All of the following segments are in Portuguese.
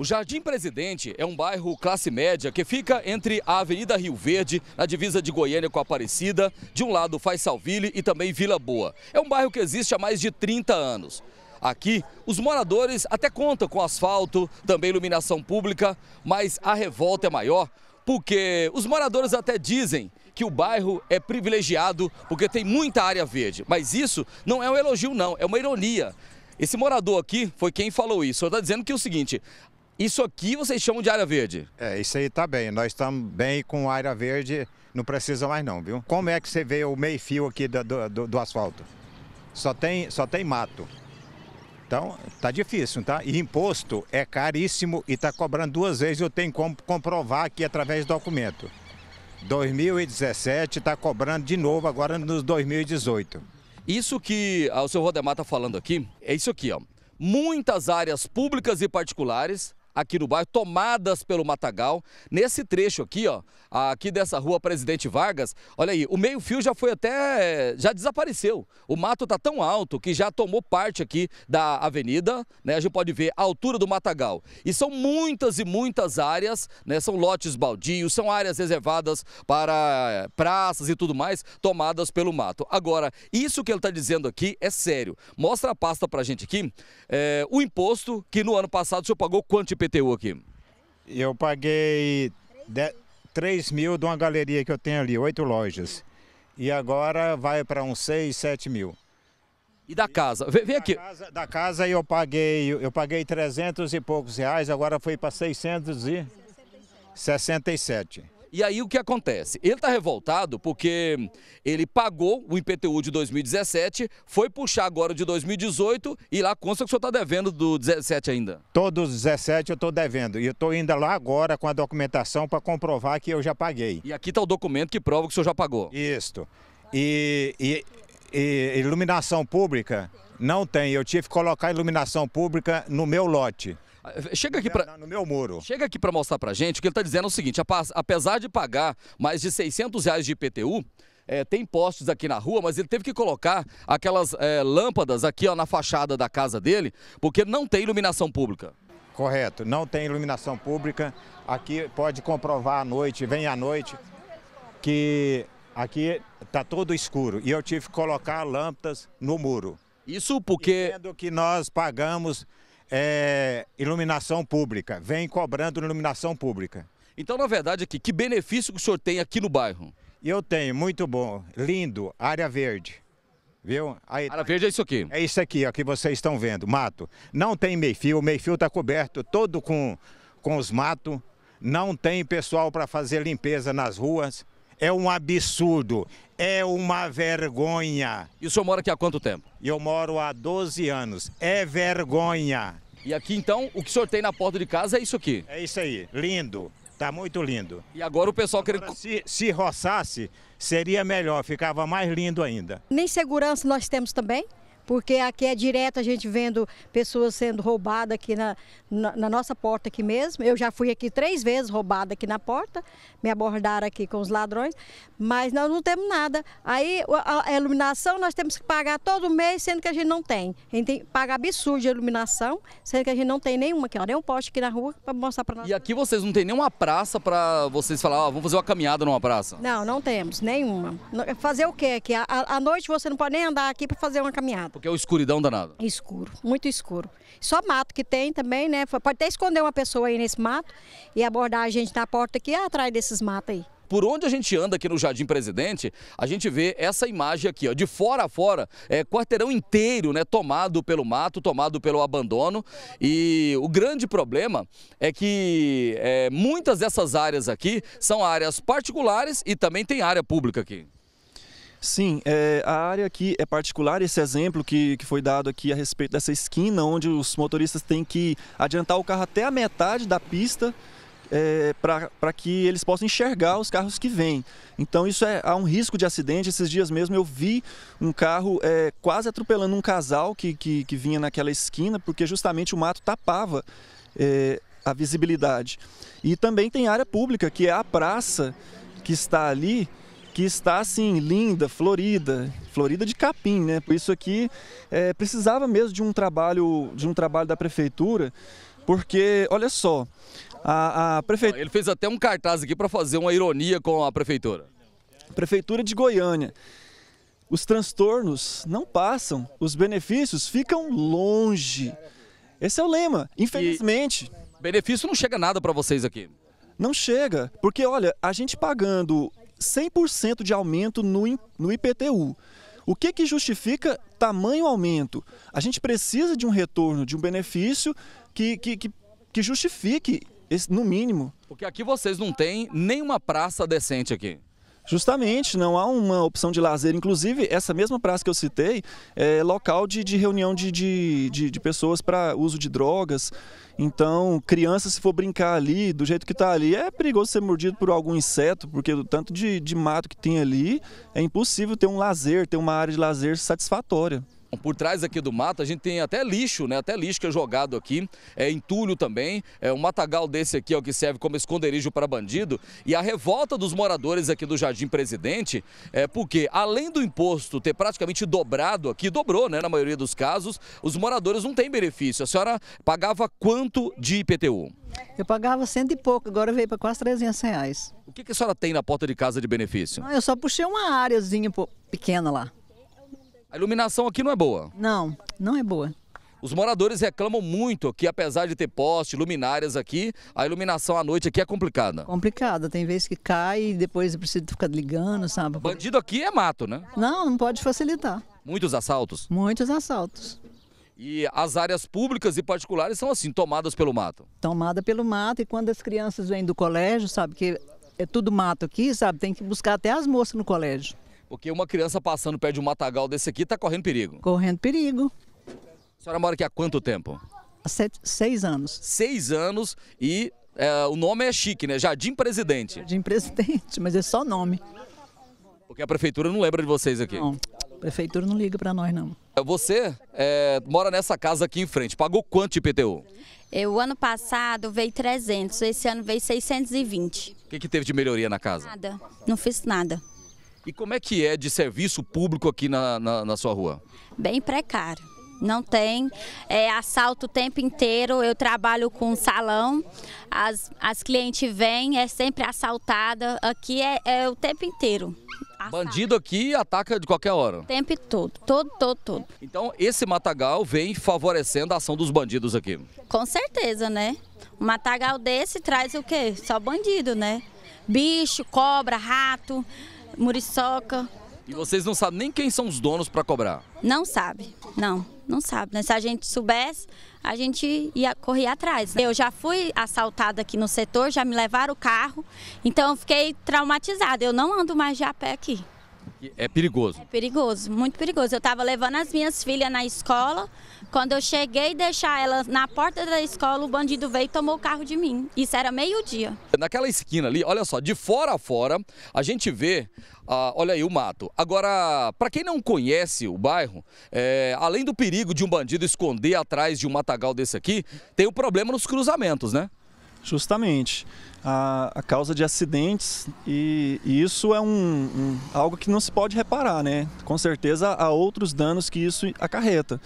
O Jardim Presidente é um bairro classe média que fica entre a Avenida Rio Verde, na divisa de Goiânia com Aparecida, de um lado faz Salville e também Vila Boa. É um bairro que existe há mais de 30 anos. Aqui, os moradores até contam com asfalto, também iluminação pública, mas a revolta é maior porque os moradores até dizem que o bairro é privilegiado porque tem muita área verde. Mas isso não é um elogio, não, é uma ironia. Esse morador aqui foi quem falou isso. Ele está dizendo que é o seguinte: isso aqui vocês chamam de área verde? É, isso aí tá bem. Nós estamos bem com área verde, não precisa mais não, viu? Como é que você vê o meio fio aqui do, do, do asfalto? Só tem, só tem mato. Então, tá difícil, tá? E imposto é caríssimo e tá cobrando duas vezes, eu tenho como comprovar aqui através do documento. 2017 está cobrando de novo agora nos 2018. Isso que o senhor Rodemar está falando aqui, é isso aqui, ó. Muitas áreas públicas e particulares aqui no bairro, tomadas pelo matagal. Nesse trecho aqui, ó, aqui dessa rua Presidente Vargas, olha aí, o meio-fio já foi até. já desapareceu. O mato está tão alto que já tomou parte aqui da avenida, né? A gente pode ver a altura do matagal. E são muitas e muitas áreas, né? São lotes baldios, são áreas reservadas para praças e tudo mais, tomadas pelo mato. Agora, isso que ele está dizendo aqui é sério. Mostra a pasta para a gente aqui, é, o imposto que no ano passado o senhor pagou quanto de IPTU aqui? Eu paguei 3 mil de uma galeria que eu tenho ali, oito lojas. E agora vai para uns 6, 7 mil. E da casa? Vem, vem aqui. Da casa, da casa, eu paguei, eu paguei 300 e poucos reais, agora foi para 667. E aí o que acontece? Ele está revoltado porque ele pagou o IPTU de 2017, foi puxar agora de 2018 e lá consta que o senhor está devendo do 17 ainda. Todos os 17 eu estou devendo e eu estou indo lá agora com a documentação para comprovar que eu já paguei. E aqui está o documento que prova que o senhor já pagou. Isto. E, e, e iluminação pública não tem. Eu tive que colocar iluminação pública no meu lote. Ah, chega aqui é, para no meu muro. Chega aqui para mostrar para gente o que ele está dizendo é o seguinte: apesar de pagar mais de 600 reais de IPTU, é, tem postes aqui na rua, mas ele teve que colocar aquelas é, lâmpadas aqui ó, na fachada da casa dele, porque não tem iluminação pública. Correto, não tem iluminação pública. Aqui pode comprovar à noite, vem à noite, que aqui está todo escuro e eu tive que colocar lâmpadas no muro. Isso porque. Sendo que nós pagamos é, iluminação pública, vem cobrando iluminação pública. Então, na verdade, aqui, que benefício que o senhor tem aqui no bairro? Eu tenho, muito bom, lindo, área verde. Viu? Aí, área verde é isso aqui? É isso aqui, ó, que vocês estão vendo, mato. Não tem meio-fio, o meio-fio está coberto todo com, com os matos. Não tem pessoal para fazer limpeza nas ruas é um absurdo, é uma vergonha. E o senhor mora aqui há quanto tempo? Eu moro há 12 anos. É vergonha. E aqui então, o que o senhor tem na porta de casa é isso aqui? É isso aí, lindo. Tá muito lindo. E agora o pessoal agora, quer... se, se roçasse, seria melhor, ficava mais lindo ainda. Nem segurança nós temos também porque aqui é direto a gente vendo pessoas sendo roubadas aqui na, na, na nossa porta aqui mesmo. Eu já fui aqui três vezes roubada aqui na porta, me abordaram aqui com os ladrões, mas nós não temos nada. Aí a, a iluminação nós temos que pagar todo mês, sendo que a gente não tem. A gente tem pagar absurdo de iluminação, sendo que a gente não tem nenhuma aqui, ó, nenhum poste aqui na rua para mostrar para nós. E aqui vocês não tem nenhuma praça para vocês falar, ah, vamos fazer uma caminhada numa praça? Não, não temos, nenhuma. Fazer o quê aqui? À noite você não pode nem andar aqui para fazer uma caminhada. Porque é o escuridão danado. Escuro, muito escuro. Só mato que tem também, né? Pode até esconder uma pessoa aí nesse mato e abordar a gente na porta aqui atrás desses matos aí. Por onde a gente anda aqui no Jardim Presidente, a gente vê essa imagem aqui, ó, de fora a fora, é quarteirão inteiro, né, tomado pelo mato, tomado pelo abandono. E o grande problema é que é, muitas dessas áreas aqui são áreas particulares e também tem área pública aqui. Sim, é, a área aqui é particular, esse exemplo que, que foi dado aqui a respeito dessa esquina, onde os motoristas têm que adiantar o carro até a metade da pista é, para que eles possam enxergar os carros que vêm. Então isso é há um risco de acidente. Esses dias mesmo eu vi um carro é, quase atropelando um casal que, que, que, vinha naquela esquina, porque justamente o mato tapava é, a visibilidade. E também tem área pública, que é a praça que está ali que está assim linda, florida, florida de capim, né? Por isso aqui é, precisava mesmo de um trabalho, de um trabalho da prefeitura, porque olha só, a, a prefeitura. Ele fez até um cartaz aqui para fazer uma ironia com a prefeitura. Prefeitura de Goiânia. Os transtornos não passam, os benefícios ficam longe. Esse é o lema, infelizmente. E benefício não chega nada para vocês aqui. Não chega, porque olha, a gente pagando 100% de aumento no, no IPTU. O que, que justifica tamanho aumento? A gente precisa de um retorno, de um benefício que, que, que, que justifique, esse, no mínimo. Porque aqui vocês não têm nenhuma praça decente aqui. Justamente, não há uma opção de lazer. Inclusive, essa mesma praça que eu citei é local de, de reunião de, de, de, de pessoas para uso de drogas. Então, criança, se for brincar ali, do jeito que está ali, é perigoso ser mordido por algum inseto, porque do tanto de, de mato que tem ali, é impossível ter um lazer, ter uma área de lazer satisfatória. Por trás aqui do mato, a gente tem até lixo, né? Até lixo que é jogado aqui, é entulho também. É um matagal desse aqui, o que serve como esconderijo para bandido. E a revolta dos moradores aqui do Jardim Presidente é porque, além do imposto ter praticamente dobrado aqui, dobrou, né? Na maioria dos casos, os moradores não têm benefício. A senhora pagava quanto de IPTU? Eu pagava cento e pouco, agora veio para quase 300 reais. O que, que a senhora tem na porta de casa de benefício? Não, eu só puxei uma áreazinha pequena lá. A iluminação aqui não é boa. Não, não é boa. Os moradores reclamam muito que, apesar de ter poste, luminárias aqui, a iluminação à noite aqui é complicada. Complicada, tem vezes que cai e depois precisa ficar ligando, sabe? Bandido aqui é mato, né? Não, não pode facilitar. Muitos assaltos? Muitos assaltos. E as áreas públicas e particulares são assim, tomadas pelo mato? Tomada pelo mato e quando as crianças vêm do colégio, sabe, que é tudo mato aqui, sabe, tem que buscar até as moças no colégio. Porque uma criança passando perto de um matagal desse aqui está correndo perigo. Correndo perigo. A senhora mora aqui há quanto tempo? Há sete, seis anos. Seis anos e é, o nome é chique, né? Jardim Presidente. Jardim Presidente, mas é só nome. Porque a prefeitura não lembra de vocês aqui. Não, a prefeitura não liga para nós, não. É, você é, mora nessa casa aqui em frente, pagou quanto de IPTU? O ano passado veio 300, esse ano veio 620. O que, que teve de melhoria na casa? Nada, não fiz nada. E como é que é de serviço público aqui na, na, na sua rua? Bem precário. Não tem. É, assalto o tempo inteiro. Eu trabalho com salão. As, as clientes vêm, é sempre assaltada. Aqui é, é o tempo inteiro. Assalto. Bandido aqui ataca de qualquer hora. O tempo todo, todo, todo, todo. Então esse matagal vem favorecendo a ação dos bandidos aqui. Com certeza, né? Um matagal desse traz o quê? Só bandido, né? Bicho, cobra, rato muriçoca. E vocês não sabem nem quem são os donos para cobrar? Não sabe, não, não sabe. Né? Se a gente soubesse, a gente ia correr atrás. Né? Eu já fui assaltada aqui no setor, já me levaram o carro, então eu fiquei traumatizada. Eu não ando mais de a pé aqui. É perigoso. É perigoso, muito perigoso. Eu estava levando as minhas filhas na escola. Quando eu cheguei deixar elas na porta da escola, o bandido veio e tomou o carro de mim. Isso era meio-dia. Naquela esquina ali, olha só, de fora a fora, a gente vê, ah, olha aí o mato. Agora, para quem não conhece o bairro, é, além do perigo de um bandido esconder atrás de um matagal desse aqui, tem o problema nos cruzamentos, né? Justamente. A, a causa de acidentes e, e isso é um, um, algo que não se pode reparar, né? Com certeza há outros danos que isso acarreta.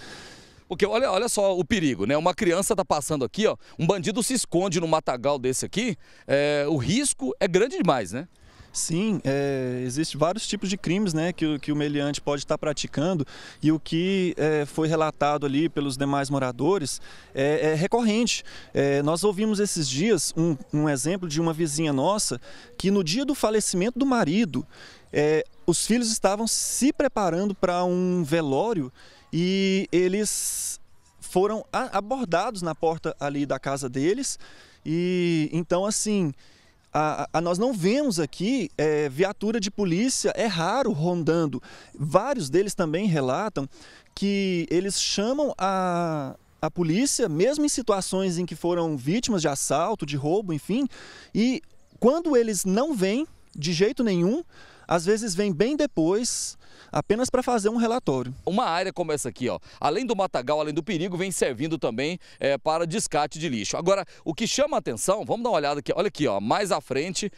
Porque olha, olha só o perigo, né? Uma criança tá passando aqui, ó, um bandido se esconde no matagal desse aqui, é, o risco é grande demais, né? Sim, é, existem vários tipos de crimes né, que, que o meliante pode estar tá praticando e o que é, foi relatado ali pelos demais moradores é, é recorrente. É, nós ouvimos esses dias um, um exemplo de uma vizinha nossa que no dia do falecimento do marido, é, os filhos estavam se preparando para um velório e eles foram abordados na porta ali da casa deles e então assim a, a, nós não vemos aqui é, viatura de polícia, é raro rondando. Vários deles também relatam que eles chamam a, a polícia, mesmo em situações em que foram vítimas de assalto, de roubo, enfim, e quando eles não vêm de jeito nenhum, às vezes vem bem depois, apenas para fazer um relatório. Uma área como essa aqui, ó, além do matagal, além do perigo, vem servindo também é, para descarte de lixo. Agora, o que chama a atenção, vamos dar uma olhada aqui, olha aqui, ó, mais à frente,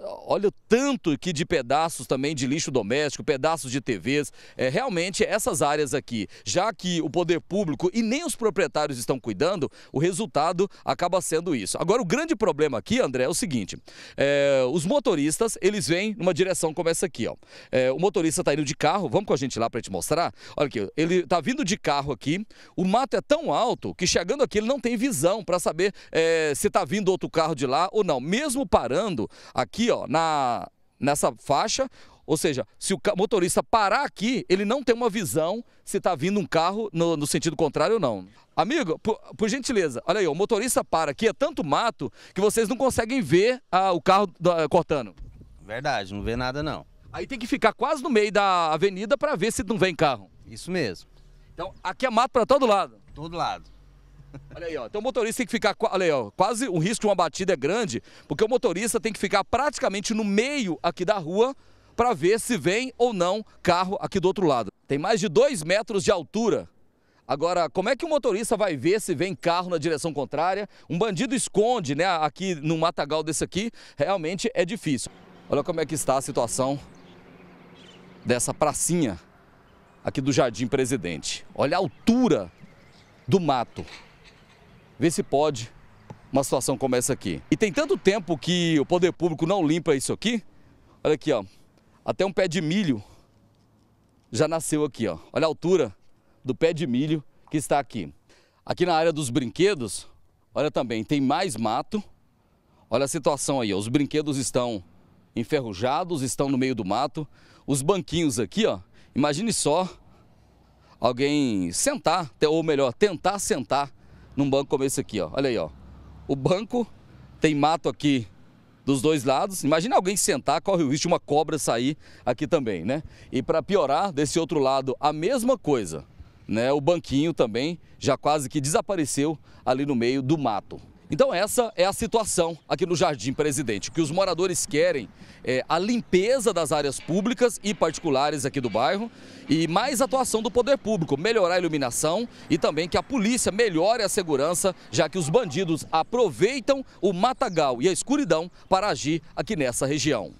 Olha o tanto que de pedaços também de lixo doméstico, pedaços de TVs. É, realmente, essas áreas aqui, já que o poder público e nem os proprietários estão cuidando, o resultado acaba sendo isso. Agora, o grande problema aqui, André, é o seguinte. É, os motoristas, eles vêm numa direção como essa aqui. Ó. É, o motorista está indo de carro, vamos com a gente lá para te mostrar? Olha aqui, ele está vindo de carro aqui, o mato é tão alto que chegando aqui ele não tem visão para saber é, se está vindo outro carro de lá ou não. Mesmo parando aqui, ó, na, nessa faixa. Ou seja, se o motorista parar aqui, ele não tem uma visão se está vindo um carro no, no, sentido contrário ou não. Amigo, por, por, gentileza, olha aí, o motorista para aqui, é tanto mato que vocês não conseguem ver ah, o carro da, cortando. Verdade, não vê nada não. Aí tem que ficar quase no meio da avenida para ver se não vem carro. Isso mesmo. Então aqui é mato para todo lado. Todo lado. Olha aí, ó. Então o motorista tem que ficar. Olha aí, ó. Quase o risco de uma batida é grande, porque o motorista tem que ficar praticamente no meio aqui da rua para ver se vem ou não carro aqui do outro lado. Tem mais de dois metros de altura. Agora, como é que o motorista vai ver se vem carro na direção contrária? Um bandido esconde, né, aqui no matagal desse aqui, realmente é difícil. Olha como é que está a situação dessa pracinha aqui do Jardim Presidente. Olha a altura do mato. Vê se pode uma situação como essa aqui. E tem tanto tempo que o poder público não limpa isso aqui. Olha aqui, ó. Até um pé de milho já nasceu aqui, ó. Olha a altura do pé de milho que está aqui. Aqui na área dos brinquedos, olha também, tem mais mato. Olha a situação aí, ó. Os brinquedos estão enferrujados, estão no meio do mato. Os banquinhos aqui, ó. Imagine só alguém sentar, ou melhor, tentar sentar num banco como esse aqui, ó. Olha aí, ó. O banco tem mato aqui dos dois lados. Imagina alguém sentar, corre o risco de uma cobra sair aqui também, né? E para piorar, desse outro lado, a mesma coisa, né? O banquinho também já quase que desapareceu ali no meio do mato. Então essa é a situação aqui no Jardim Presidente. O que os moradores querem é a limpeza das áreas públicas e particulares aqui do bairro e mais atuação do poder público, melhorar a iluminação e também que a polícia melhore a segurança, já que os bandidos aproveitam o matagal e a escuridão para agir aqui nessa região.